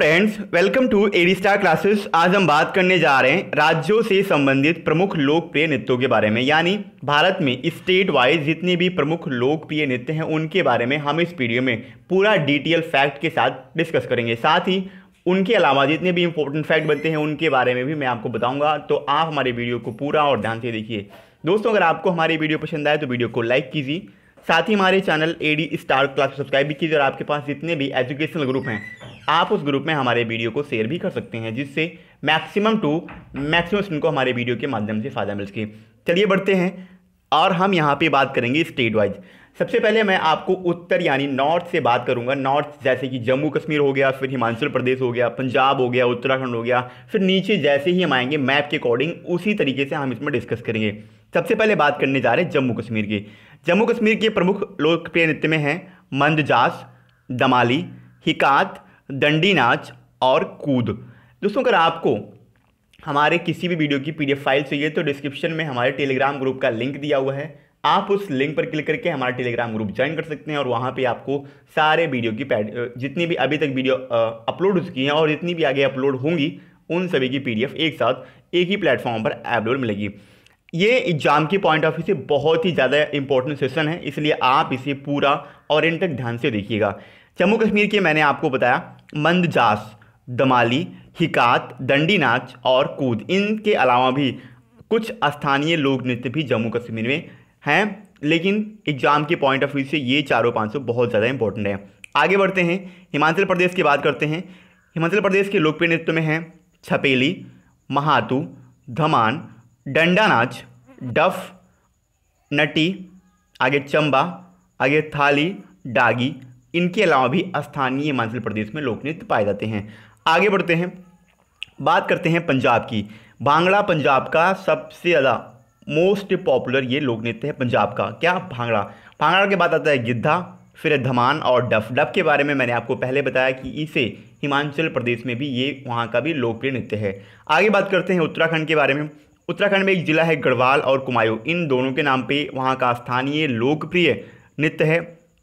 friends welcome to एरी star classes आज हम बात करने जा रहे हैं राज्यों से संबंधित प्रमुख लोकप्रिय नृत्यों के बारे में यानी भारत में स्टेट वाइज जितने भी प्रमुख लोकप्रिय नृत्य हैं उनके बारे में हम इस वीडियो में पूरा डिटेल फैक्ट के साथ डिस्कस करेंगे साथ ही उनके अलावा जितने भी इंपॉर्टेंट फैक्ट बनते हैं उनके बारे में भी मैं आपको बताऊँगा तो आप हमारे वीडियो को पूरा और ध्यान से देखिए दोस्तों अगर आपको हमारी वीडियो पसंद आए तो वीडियो को लाइक कीजिए साथ ही हमारे channel AD star class subscribe भी कीजिए और आपके पास जितने भी एजुकेशनल ग्रुप हैं आप उस ग्रुप में हमारे वीडियो को शेयर भी कर सकते हैं जिससे मैक्सिमम टू मैक्सिमम स्टूडेंट को हमारे वीडियो के माध्यम से फ़ायदा मिल सके चलिए बढ़ते हैं और हम यहाँ पे बात करेंगे स्टेट वाइज सबसे पहले मैं आपको उत्तर यानी नॉर्थ से बात करूंगा नॉर्थ जैसे कि जम्मू कश्मीर हो गया फिर हिमाचल प्रदेश हो गया पंजाब हो गया उत्तराखंड हो गया फिर नीचे जैसे ही हम आएंगे मैप के अकॉर्डिंग उसी तरीके से हम इसमें डिस्कस करेंगे सबसे पहले बात करने जा रहे हैं जम्मू कश्मीर की जम्मू कश्मीर के प्रमुख लोकप्रिय नृत्य में हैं मंदजास दमाली हिकात दंडी नाच और कूद दोस्तों अगर आपको हमारे किसी भी वीडियो की पीडीएफ फाइल चाहिए तो डिस्क्रिप्शन में हमारे टेलीग्राम ग्रुप का लिंक दिया हुआ है आप उस लिंक पर क्लिक करके हमारा टेलीग्राम ग्रुप ज्वाइन कर सकते हैं और वहाँ पे आपको सारे वीडियो की पैड जितनी भी अभी तक वीडियो अपलोड हो चुकी हैं और जितनी भी आगे अपलोड होंगी उन सभी की पीडीएफ एक साथ एक ही प्लेटफॉर्म पर अवेलेबल मिलेगी ये एग्जाम की पॉइंट ऑफ व्यू से बहुत ही ज़्यादा इंपॉर्टेंट सेशन है इसलिए आप इसे पूरा और इन तक ध्यान से देखिएगा जम्मू कश्मीर के मैंने आपको बताया मंदजास दमाली हिकात दंडी नाच और कूद इनके अलावा भी कुछ स्थानीय लोक नृत्य भी जम्मू कश्मीर में हैं लेकिन एग्ज़ाम के पॉइंट ऑफ व्यू से ये चारों पाँच सौ बहुत ज़्यादा इंपॉर्टेंट हैं आगे बढ़ते हैं हिमाचल प्रदेश की बात करते हैं हिमाचल प्रदेश के लोकप्रिय नृत्य में हैं छपेली महातु धमान डंडा नाच डफ नटी आगे चंबा आगे थाली डागी इनके अलावा भी स्थानीय हिमाचल प्रदेश में लोक नृत्य पाए जाते हैं आगे बढ़ते हैं बात करते हैं पंजाब की भांगड़ा पंजाब का सबसे ज़्यादा मोस्ट पॉपुलर ये लोक नृत्य है पंजाब का क्या भांगड़ा भांगड़ा के बाद आता है गिद्धा फिर धमान और डफ डफ के बारे में मैंने आपको पहले बताया कि इसे हिमाचल प्रदेश में भी ये वहाँ का भी लोकप्रिय नृत्य है आगे बात करते हैं उत्तराखंड के बारे में उत्तराखंड में एक जिला है गढ़वाल और कुमायूं इन दोनों के नाम पे वहाँ का स्थानीय लोकप्रिय नृत्य है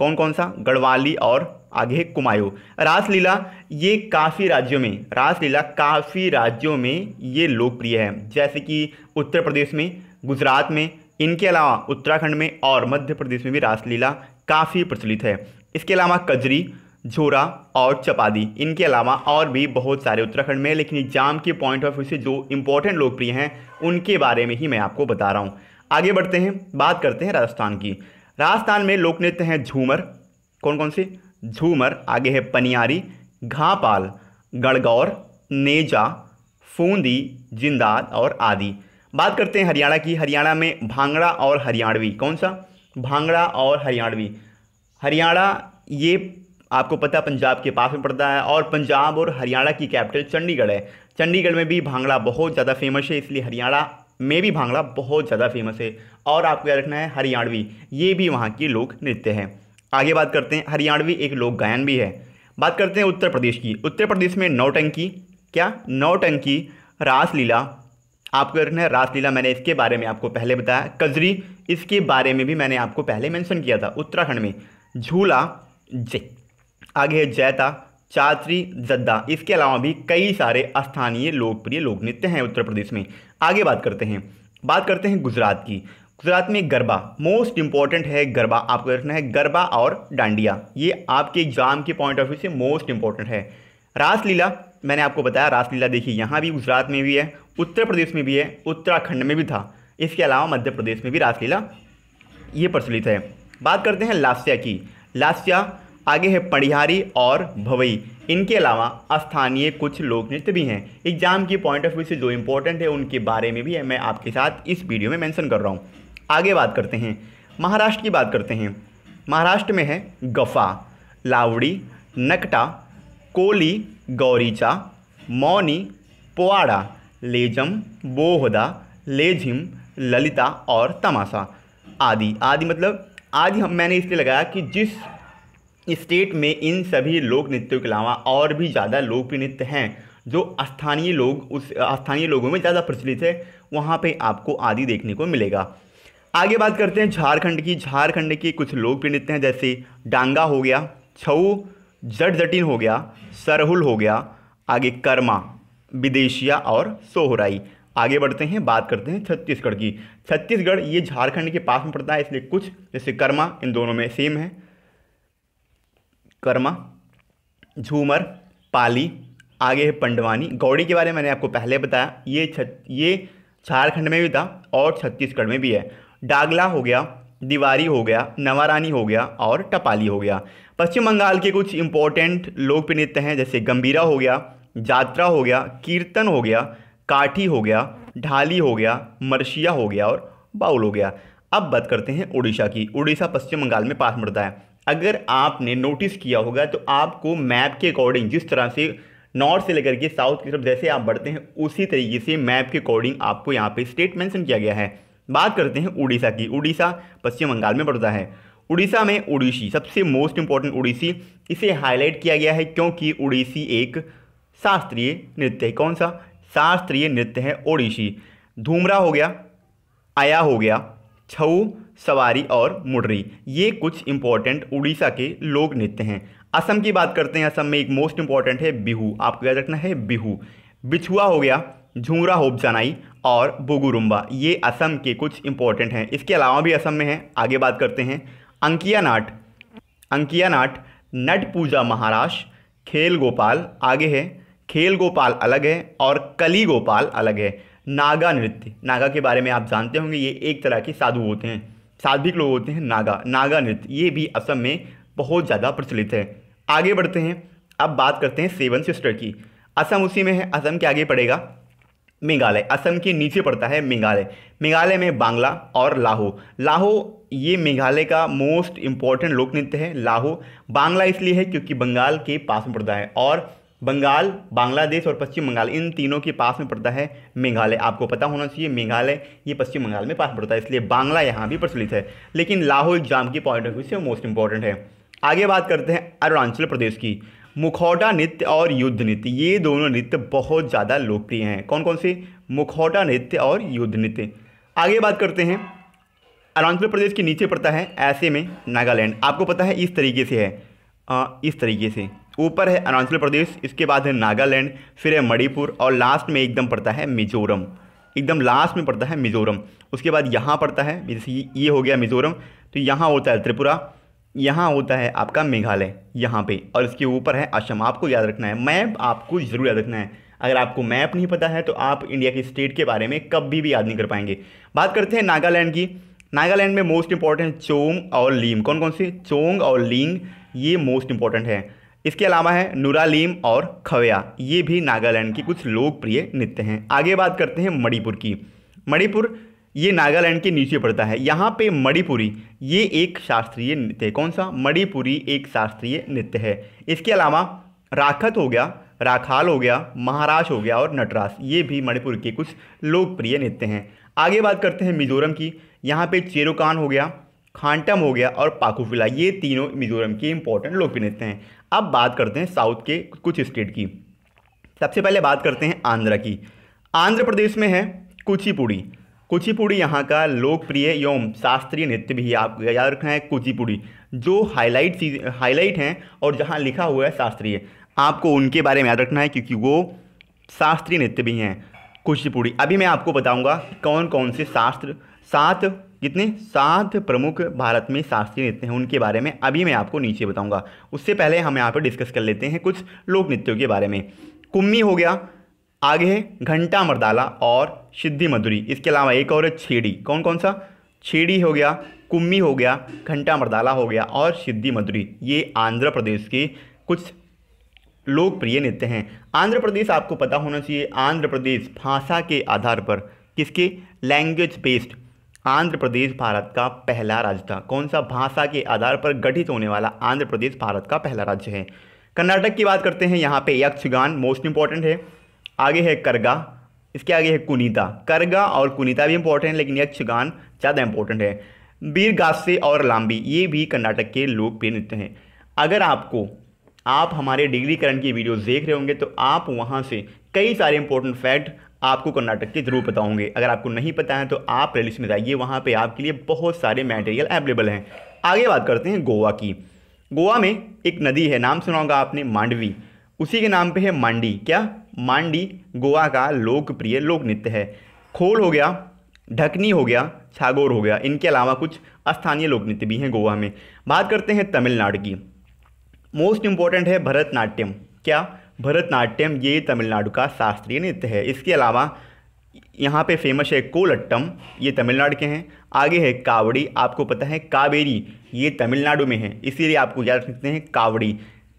कौन कौन सा गढ़वाली और आगे कुमायूं रासलीला ये काफ़ी राज्यों में रासलीला काफ़ी राज्यों में ये लोकप्रिय है जैसे कि उत्तर प्रदेश में गुजरात में इनके अलावा उत्तराखंड में और मध्य प्रदेश में भी रासलीला काफ़ी प्रचलित है इसके अलावा कजरी झोरा और चपादी इनके अलावा और भी बहुत सारे उत्तराखंड में लेकिन एग्जाम के पॉइंट ऑफ व्यू से जो इम्पोर्टेंट लोकप्रिय हैं उनके बारे में ही मैं आपको बता रहा हूँ आगे बढ़ते हैं बात करते हैं राजस्थान की राजस्थान में लोक नृत्य हैं झूमर कौन कौन से झूमर आगे है पनियारी घापाल गणगौर नेजा फूंदी जिंदाद और आदि बात करते हैं हरियाणा की हरियाणा में भांगड़ा और हरियाणवी कौन सा भांगड़ा और हरियाणवी हरियाणा ये आपको पता है पंजाब के पास में पड़ता है और पंजाब और हरियाणा की कैपिटल चंडीगढ़ है चंडीगढ़ में भी भांगड़ा बहुत ज़्यादा फेमस है इसलिए हरियाणा मे भी भांगड़ा बहुत ज़्यादा फेमस है और आपको याद रखना है हरियाणवी ये भी वहाँ की लोक नृत्य है आगे बात करते हैं हरियाणवी एक लोक गायन भी है बात करते हैं उत्तर प्रदेश की उत्तर प्रदेश में नौटंकी क्या नौटंकी रासलीला आपको रखना है रासलीला मैंने इसके बारे में आपको पहले बताया कजरी इसके बारे में भी मैंने आपको पहले मैंशन किया था उत्तराखंड में झूला जय आगे है जैता चाचरी जद्दा इसके अलावा भी कई सारे स्थानीय लोकप्रिय लोक नृत्य हैं उत्तर प्रदेश में आगे बात करते हैं बात करते हैं गुजरात की गुजरात में गरबा मोस्ट इंपॉर्टेंट है गरबा आपको रखना है गरबा और डांडिया ये आपके एग्जाम के पॉइंट ऑफ व्यू से मोस्ट इंपॉर्टेंट है रासलीला मैंने आपको बताया रासलीला देखिए यहाँ भी गुजरात में भी है उत्तर प्रदेश में भी है उत्तराखंड में भी था इसके अलावा मध्य प्रदेश में भी रासलीला ये प्रचलित है बात करते हैं लास्या की लास्या आगे है पढ़िहारी और भवई इनके अलावा स्थानीय कुछ लोक नृत्य भी हैं एग्जाम की पॉइंट ऑफ व्यू से जो इम्पोर्टेंट है उनके बारे में भी मैं आपके साथ इस वीडियो में मेंशन कर रहा हूँ आगे बात करते हैं महाराष्ट्र की बात करते हैं महाराष्ट्र में है गफ़ा लावड़ी नकटा कोली गौरीचा मौनी पोआड़ा लेजम बोहदा लेझिम ललिता और तमाशा आदि आदि मतलब आज हम मैंने इसलिए लगाया कि जिस स्टेट में इन सभी लोक नृत्यों के अलावा और भी ज़्यादा लोकप्रिय नृत्य हैं जो स्थानीय लोग उस स्थानीय लोगों में ज़्यादा प्रचलित है वहाँ पे आपको आदि देखने को मिलेगा आगे बात करते हैं झारखंड की झारखंड के कुछ लोकप्रिय नृत्य हैं जैसे डांगा हो गया छऊ जट जटिन हो गया सरहुल हो गया आगे कर्मा विदेशिया और सोहराई आगे बढ़ते हैं बात करते हैं छत्तीसगढ़ की छत्तीसगढ़ ये झारखंड के पास में पड़ता है इसलिए कुछ जैसे कर्मा इन दोनों में सेम है कर्मा झूमर पाली आगे है पंडवानी गौड़ी के बारे में मैंने आपको पहले बताया ये छत ये झारखंड में भी था और छत्तीसगढ़ में भी है डागला हो गया दीवारी हो गया नवारानी हो गया और टपाली हो गया पश्चिम बंगाल के कुछ इंपॉर्टेंट लोकप्रिय नृत्य हैं जैसे गंभीरा हो गया जात्रा हो गया कीर्तन हो गया काठी हो गया ढाली हो गया मर्शिया हो गया और बाउल हो गया अब बात करते हैं उड़ीसा की उड़ीसा पश्चिम बंगाल में पास मरता है अगर आपने नोटिस किया होगा तो आपको मैप के अकॉर्डिंग जिस तरह से नॉर्थ से लेकर के साउथ की तरफ जैसे आप बढ़ते हैं उसी तरीके से मैप के अकॉर्डिंग आपको यहाँ पे स्टेट मेंशन किया गया है बात करते हैं उड़ीसा की उड़ीसा पश्चिम बंगाल में पड़ता है उड़ीसा में उड़ीसी सबसे मोस्ट इंपॉर्टेंट उड़ीसी इसे हाईलाइट किया गया है क्योंकि उड़ीसी एक शास्त्रीय नृत्य है कौन सा शास्त्रीय नृत्य है ओडिशी धूमरा हो गया आया हो गया छऊ सवारी और मुडरी ये कुछ इंपॉर्टेंट उड़ीसा के लोक नृत्य हैं असम की बात करते हैं असम में एक मोस्ट इंपॉर्टेंट है बिहू आपको याद रखना है बिहू बिछुआ हो गया होप जनाई और बुगुरुम्बा ये असम के कुछ इंपॉर्टेंट हैं इसके अलावा भी असम में हैं आगे बात करते हैं अंकिया नाट अंकिया नाट नट पूजा महाराष्ट्र खेल गोपाल आगे है खेल गोपाल अलग है और कली गोपाल अलग है नागा नृत्य नागा के बारे में आप जानते होंगे ये एक तरह के साधु होते हैं शार्भिक लोग होते हैं नागा नागा नृत्य ये भी असम में बहुत ज़्यादा प्रचलित है आगे बढ़ते हैं अब बात करते हैं सेवन सिस्टर की असम उसी में है असम के आगे पड़ेगा मेघालय असम के नीचे पड़ता है मेघालय मेघालय में बांग्ला और लाहो लाहो ये मेघालय का मोस्ट इम्पॉर्टेंट लोक नृत्य है लाहो बांग्ला इसलिए है क्योंकि बंगाल के पास में पड़ता है और बंगाल बांग्लादेश और पश्चिम बंगाल इन तीनों के पास में पड़ता है मेघालय आपको पता होना चाहिए मेघालय ये पश्चिम बंगाल में पास पड़ता है इसलिए बांग्ला यहाँ भी प्रचलित है लेकिन लाहौल एग्जाम की पॉइंट ऑफ व्यू से मोस्ट इंपॉर्टेंट है आगे बात करते हैं अरुणाचल प्रदेश की मुखौटा नृत्य और युद्ध नृत्य ये दोनों नृत्य बहुत ज़्यादा लोकप्रिय हैं कौन कौन से मुखौटा नृत्य और युद्ध नृत्य आगे बात करते हैं अरुणाचल प्रदेश के नीचे पड़ता है ऐसे में नागालैंड आपको पता है इस तरीके से है आ, इस तरीके से ऊपर है अरुणाचल प्रदेश इसके बाद है नागालैंड फिर है मणिपुर और लास्ट में एकदम पड़ता है मिजोरम एकदम लास्ट में पड़ता है मिजोरम उसके बाद यहाँ पड़ता है जैसे ये हो गया मिजोरम तो यहाँ होता है त्रिपुरा यहाँ होता है आपका मेघालय यहाँ पे और इसके ऊपर है असम आपको याद रखना है मैप आपको ज़रूर याद रखना है अगर आपको मैप नहीं पता है तो आप इंडिया के स्टेट के बारे में कभी भी याद नहीं कर पाएंगे बात करते हैं नागालैंड की नागालैंड में मोस्ट इंपॉर्टेंट चोंग और लीम कौन कौन से चोंग और लींग ये मोस्ट इंपॉर्टेंट है इसके अलावा है नुरालीम और खवया ये भी नागालैंड की कुछ लोकप्रिय नृत्य हैं आगे बात करते हैं मणिपुर की मणिपुर ये नागालैंड के नीचे पड़ता है यहाँ पे मणिपुरी ये एक शास्त्रीय नृत्य है कौन सा मणिपुरी एक शास्त्रीय नृत्य है इसके अलावा राखत हो गया राखाल हो गया महाराज हो गया और नटरास ये भी मणिपुर के कुछ लोकप्रिय नृत्य हैं आगे बात करते हैं मिजोरम की यहाँ पे चेरोकान हो गया खांटम हो गया और पाकुफिला ये तीनों मिजोरम के इंपॉर्टेंट लोकप्रिय नृत्य हैं अब बात करते हैं साउथ के कुछ स्टेट की सबसे पहले बात करते हैं आंध्र की आंध्र प्रदेश में है कुचिपुड़ी कुचिपुड़ी यहाँ का लोकप्रिय एवं शास्त्रीय नृत्य भी आपको याद रखना है कुचिपुड़ी जो हाईलाइट चीज हाईलाइट हैं और जहाँ लिखा हुआ है शास्त्रीय आपको उनके बारे में याद रखना है क्योंकि वो शास्त्रीय नृत्य भी हैं कुचिपुड़ी अभी मैं आपको बताऊँगा कौन कौन से शास्त्र सात जितने सात प्रमुख भारत में शास्त्रीय नृत्य हैं उनके बारे में अभी मैं आपको नीचे बताऊंगा उससे पहले हम यहाँ पर डिस्कस कर लेते हैं कुछ लोक नृत्यों के बारे में कुम्मी हो गया आगे है घंटा मरदाला और सिद्धि मधुरी इसके अलावा एक और है छेड़ी कौन कौन सा छेड़ी हो गया कुम्मी हो गया घंटा मरदाला हो गया और सिद्धि मधुरी ये आंध्र प्रदेश के कुछ लोकप्रिय नृत्य हैं आंध्र प्रदेश आपको पता होना चाहिए आंध्र प्रदेश भाषा के आधार पर किसके लैंग्वेज बेस्ड आंध्र प्रदेश भारत का पहला राज्य था कौन सा भाषा के आधार पर गठित होने वाला आंध्र प्रदेश भारत का पहला राज्य है कर्नाटक की बात करते हैं यहाँ पे यक्षगान मोस्ट इंपॉर्टेंट है आगे है करगा इसके आगे है कुनीता करगा और कुनीता भी इंपॉर्टेंट है लेकिन यक्षगान ज़्यादा इंपॉर्टेंट है बीर गास्से और लांबी ये भी कर्नाटक के लोकप्रिय नृत्य हैं अगर आपको आप हमारे डिग्रीकरण की वीडियो देख रहे होंगे तो आप वहाँ से कई सारे इंपॉर्टेंट फैक्ट आपको कर्नाटक के ज़रूर पता होंगे अगर आपको नहीं पता है तो आप प्ले में जाइए वहाँ पर आपके लिए बहुत सारे मेटेरियल अवेलेबल हैं आगे बात करते हैं गोवा की गोवा में एक नदी है नाम सुना होगा आपने मांडवी उसी के नाम पे है मांडी क्या मांडी गोवा का लोकप्रिय लोक नृत्य है खोल हो गया ढकनी हो गया छागोर हो गया इनके अलावा कुछ स्थानीय लोक नृत्य भी हैं गोवा में बात करते हैं तमिलनाडु की मोस्ट इम्पॉर्टेंट है भरतनाट्यम क्या भरतनाट्यम ये तमिलनाडु का शास्त्रीय नृत्य है इसके अलावा यहाँ पे फेमस है कोलट्टम ये तमिलनाडु के हैं आगे है कावड़ी आपको पता है कावेरी ये तमिलनाडु में है इसीलिए आपको याद रखते हैं कावड़ी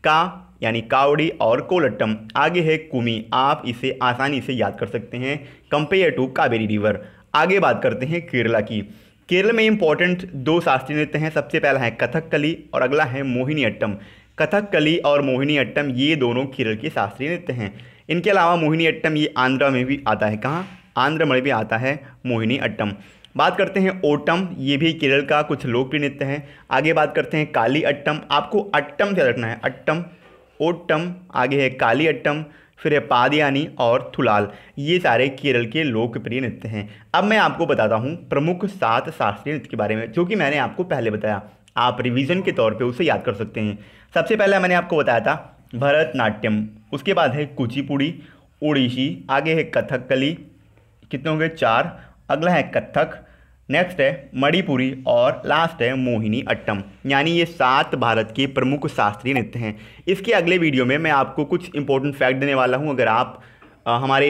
का यानी कावड़ी और कोलट्टम आगे है कुमी आप इसे आसानी से याद कर सकते हैं कंपेयर टू कावेरी रिवर आगे बात करते हैं केरला की केरल में इंपॉर्टेंट दो शास्त्रीय नृत्य हैं सबसे पहला है कथकली और अगला है मोहिनीअट्टम कथकली और मोहिनी अट्टम ये दोनों केरल के शास्त्रीय नृत्य हैं इनके अलावा मोहिनी अट्टम ये आंध्र में भी आता है कहाँ आंध्र में भी आता है मोहिनी अट्टम बात करते हैं ओटम ये भी केरल का कुछ लोकप्रिय नृत्य है आगे बात करते हैं काली अट्टम आपको अट्टम से रखना है अट्टम ओटम आगे है काली अट्टम फिर है पादयानी और थुलाल ये सारे केरल के लोकप्रिय नृत्य हैं अब मैं आपको बताता हूँ प्रमुख सात शास्त्रीय नृत्य के बारे में जो कि मैंने आपको पहले बताया आप रिवीजन के तौर पे उसे याद कर सकते हैं सबसे पहले मैंने आपको बताया था भरतनाट्यम उसके बाद है कुचिपुड़ी उड़ीसी आगे है कथकली कितने होंगे चार अगला है कथक नेक्स्ट है मणिपुरी और लास्ट है मोहिनी अट्टम यानी ये सात भारत के प्रमुख शास्त्रीय नृत्य हैं इसके अगले वीडियो में मैं आपको कुछ इंपॉर्टेंट फैक्ट देने वाला हूँ अगर आप आ, हमारे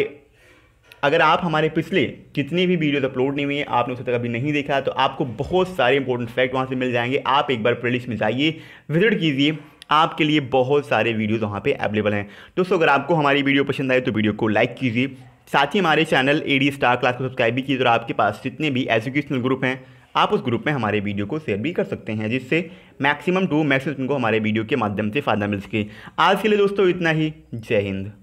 अगर आप हमारे पिछले जितने भी वीडियोज़ अपलोड नहीं हुई हैं आपने उसे तक अभी नहीं देखा तो आपको बहुत सारे इंपॉर्टेंट फैक्ट वहाँ से मिल जाएंगे आप एक बार प्रेलिस्ट में जाइए विजिट कीजिए आपके लिए बहुत सारे वीडियोज़ वहाँ पे अवेलेबल हैं दोस्तों अगर आपको हमारी वीडियो पसंद आए तो वीडियो को लाइक कीजिए साथ ही हमारे channel A D star class को सब्सक्राइब भी कीजिए और आपके पास जितने भी एजुकेशनल ग्रुप हैं आप उस ग्रुप में हमारे वीडियो को शेयर भी कर सकते हैं जिससे मैक्सिमम टू मैक्सिमम को हमारे वीडियो के माध्यम से फ़ायदा मिल सके आज के लिए दोस्तों इतना ही जय हिंद